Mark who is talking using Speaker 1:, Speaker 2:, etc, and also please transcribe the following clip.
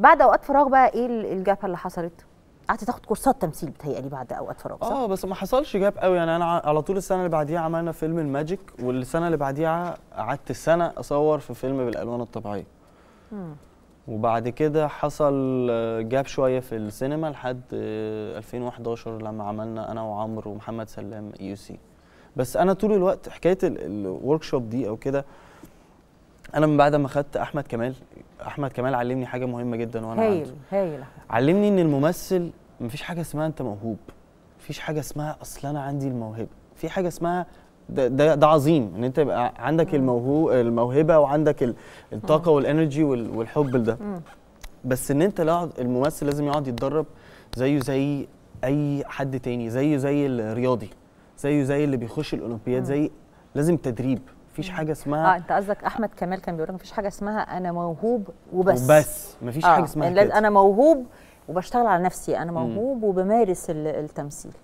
Speaker 1: بعد اوقات فراغ بقى ايه الجاب اللي حصلت؟ قعدت تاخد كورسات تمثيل بتهيألي بعد اوقات فراغ اه
Speaker 2: بس ما حصلش جاب قوي يعني انا على طول السنه اللي بعديها عملنا فيلم الماجيك والسنه اللي بعديها قعدت سنه اصور في فيلم بالالوان الطبيعيه وبعد كده حصل جاب شويه في السينما لحد 2011 لما عملنا انا وعمرو ومحمد سلام يو سي بس انا طول الوقت حكايه الورك شوب دي او كده انا من بعد ما خدت احمد كمال احمد كمال علمني حاجه مهمه جدا وانا هايل هايل علمني ان الممثل مفيش حاجه اسمها انت موهوب مفيش حاجه اسمها اصل انا عندي الموهبه في حاجه اسمها ده, ده ده عظيم ان انت يبقى عندك الموهو الموهبه وعندك الطاقه والانرجي والحب لده بس ان انت لا الممثل لازم يقعد يتدرب زيه زي اي حد تاني زيه زي الرياضي زيه زي اللي بيخش الاولمبياد زي لازم تدريب مفيش
Speaker 1: حاجه اسمها اه انت قصدك احمد كمال كان بيقول مفيش حاجه اسمها انا موهوب وبس وبس مفيش آه. حاجه اسمها يعني كده انا موهوب وبشتغل على نفسي انا موهوب وبمارس التمثيل